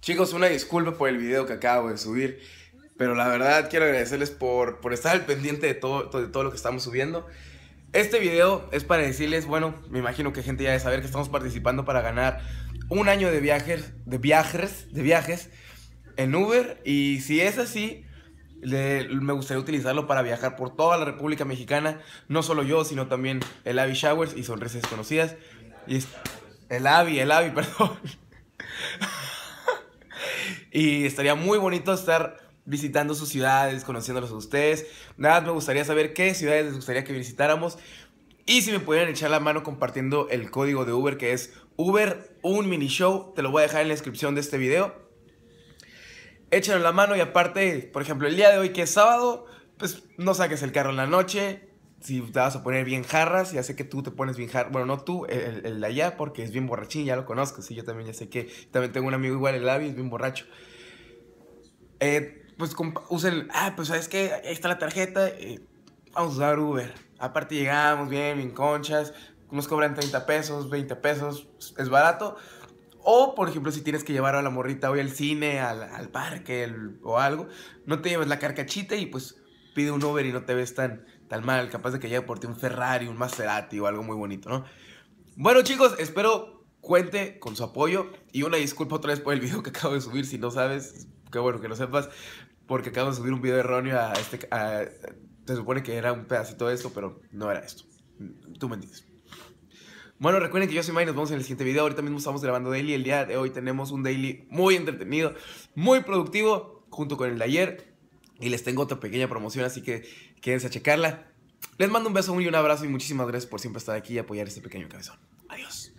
Chicos, una disculpa por el video que acabo de subir, pero la verdad quiero agradecerles por, por estar al pendiente de todo, de todo lo que estamos subiendo. Este video es para decirles, bueno, me imagino que gente ya de saber que estamos participando para ganar un año de viajes, de viajes, de viajes en Uber. Y si es así, me gustaría utilizarlo para viajar por toda la República Mexicana. No solo yo, sino también el Avi Showers y Sonrisas Conocidas. Y el Avi, el Avi, perdón. Y estaría muy bonito estar visitando sus ciudades, conociéndolos a ustedes. Nada, me gustaría saber qué ciudades les gustaría que visitáramos. Y si me pudieran echar la mano compartiendo el código de Uber, que es Uber un mini show, te lo voy a dejar en la descripción de este video. Échalo la mano y aparte, por ejemplo, el día de hoy que es sábado, pues no saques el carro en la noche, si te vas a poner bien jarras, ya sé que tú te pones bien jarras, bueno, no tú, el, de allá, porque es bien borrachín, ya lo conozco, sí, yo también ya sé que, también tengo un amigo igual, el Avi, es bien borracho. Eh, pues usen ah, pues sabes que, ahí está la tarjeta, eh, vamos a usar Uber. Aparte llegamos bien, bien conchas, nos cobran 30 pesos, 20 pesos, es barato. O, por ejemplo, si tienes que llevar a la morrita hoy al cine, al, parque o algo, no te llevas la carcachita y pues pide un Uber y no te ves tan, tan mal, capaz de que haya por ti un Ferrari, un Maserati o algo muy bonito, ¿no? Bueno chicos, espero cuente con su apoyo y una disculpa otra vez por el video que acabo de subir, si no sabes, qué bueno que lo sepas, porque acabo de subir un video erróneo a este... se supone que era un pedacito de esto, pero no era esto. Tú me Bueno, recuerden que yo soy May, nos vemos en el siguiente video. Ahorita mismo estamos grabando daily. El día de hoy tenemos un daily muy entretenido, muy productivo, junto con el de ayer. Y les tengo otra pequeña promoción, así que quédense a checarla. Les mando un beso y un abrazo y muchísimas gracias por siempre estar aquí y apoyar este pequeño cabezón. Adiós.